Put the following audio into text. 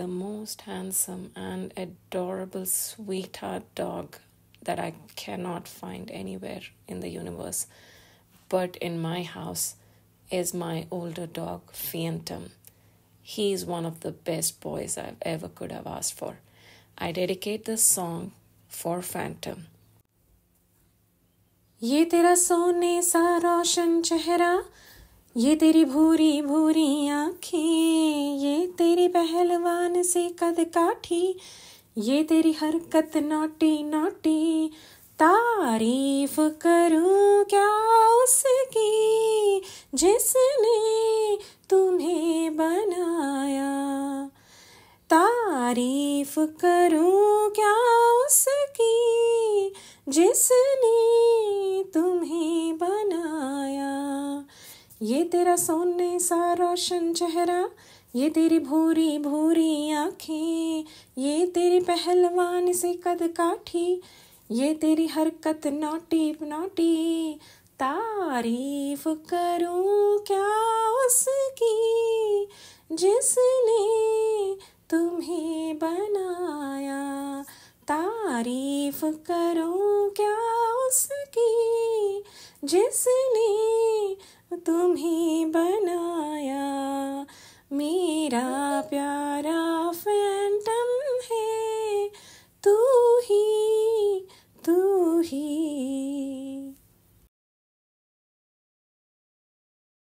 the most handsome and adorable sweetheart dog that I cannot find anywhere in the universe. But in my house is my older dog, Phantom. He is one of the best boys I've ever could have asked for. I dedicate this song for Phantom. ये तेरा सोने सा रोशन चेहरा ये तेरी भूरी भूरी आँखें पहलवान से कद काठी ये तेरी हरकत नोटी नोटी तारीफ करूं क्या उसकी जिसने तुम्हें बनाया तारीफ करूं क्या उसकी जिसने तुम्हें ये तेरा सोने सा रोशन चेहरा ये तेरी भूरी भूरी आँखें ये तेरी पहलवान से कद काठी ये तेरी हरकत नौटी नोटी तारीफ करूं क्या उसकी जिसने तुम्हें बनाया तारीफ करूं क्या उसकी जिसने तुम्ही बनाया मेरा प्यार